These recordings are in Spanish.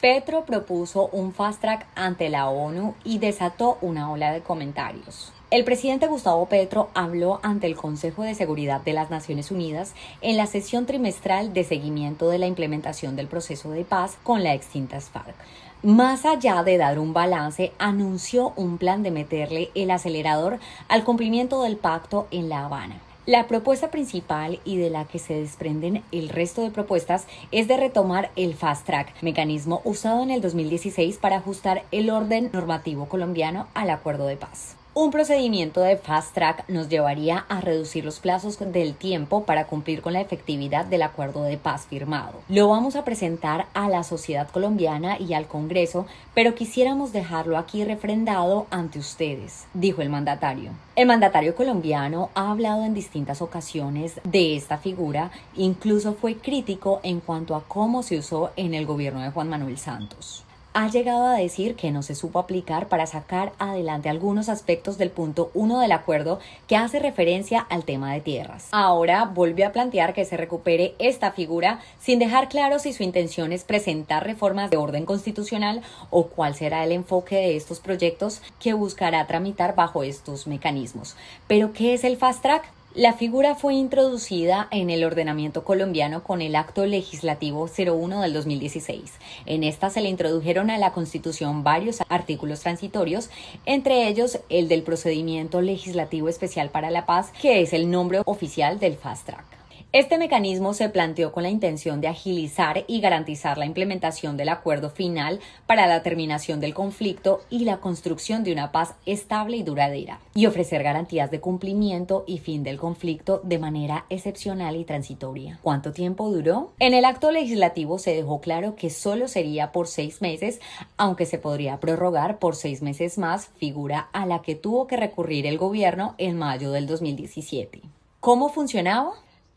Petro propuso un fast track ante la ONU y desató una ola de comentarios. El presidente Gustavo Petro habló ante el Consejo de Seguridad de las Naciones Unidas en la sesión trimestral de seguimiento de la implementación del proceso de paz con la extinta FARC. Más allá de dar un balance, anunció un plan de meterle el acelerador al cumplimiento del pacto en La Habana. La propuesta principal y de la que se desprenden el resto de propuestas es de retomar el Fast Track, mecanismo usado en el 2016 para ajustar el orden normativo colombiano al acuerdo de paz. Un procedimiento de fast track nos llevaría a reducir los plazos del tiempo para cumplir con la efectividad del acuerdo de paz firmado. Lo vamos a presentar a la sociedad colombiana y al Congreso, pero quisiéramos dejarlo aquí refrendado ante ustedes, dijo el mandatario. El mandatario colombiano ha hablado en distintas ocasiones de esta figura, incluso fue crítico en cuanto a cómo se usó en el gobierno de Juan Manuel Santos ha llegado a decir que no se supo aplicar para sacar adelante algunos aspectos del punto 1 del acuerdo que hace referencia al tema de tierras. Ahora vuelve a plantear que se recupere esta figura sin dejar claro si su intención es presentar reformas de orden constitucional o cuál será el enfoque de estos proyectos que buscará tramitar bajo estos mecanismos. Pero ¿qué es el fast track? La figura fue introducida en el ordenamiento colombiano con el Acto Legislativo 01 del 2016. En esta se le introdujeron a la Constitución varios artículos transitorios, entre ellos el del Procedimiento Legislativo Especial para la Paz, que es el nombre oficial del Fast Track. Este mecanismo se planteó con la intención de agilizar y garantizar la implementación del acuerdo final para la terminación del conflicto y la construcción de una paz estable y duradera, y ofrecer garantías de cumplimiento y fin del conflicto de manera excepcional y transitoria. ¿Cuánto tiempo duró? En el acto legislativo se dejó claro que solo sería por seis meses, aunque se podría prorrogar por seis meses más, figura a la que tuvo que recurrir el gobierno en mayo del 2017. ¿Cómo funcionaba?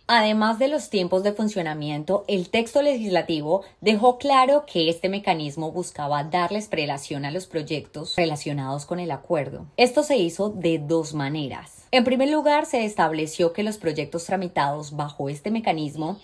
Además de los tiempos de funcionamiento, el texto legislativo dejó claro que este mecanismo buscaba darles prelación a los proyectos relacionados con el acuerdo. Esto se hizo de dos maneras. En primer lugar, se estableció que los proyectos tramitados bajo este mecanismo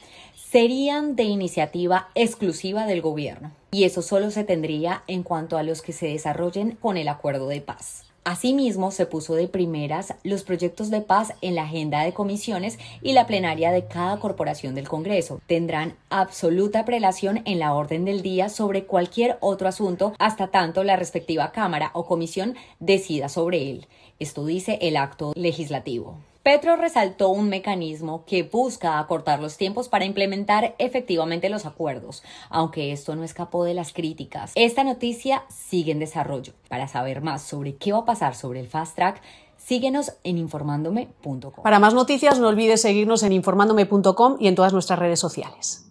serían de iniciativa exclusiva del gobierno, y eso solo se tendría en cuanto a los que se desarrollen con el acuerdo de paz. Asimismo, se puso de primeras los proyectos de paz en la agenda de comisiones y la plenaria de cada corporación del Congreso. Tendrán absoluta prelación en la orden del día sobre cualquier otro asunto hasta tanto la respectiva Cámara o comisión decida sobre él. Esto dice el acto legislativo. Petro resaltó un mecanismo que busca acortar los tiempos para implementar efectivamente los acuerdos, aunque esto no escapó de las críticas. Esta noticia sigue en desarrollo. Para saber más sobre qué va a pasar sobre el fast track, Síguenos en informándome.com. Para más noticias no olvides seguirnos en informándome.com y en todas nuestras redes sociales.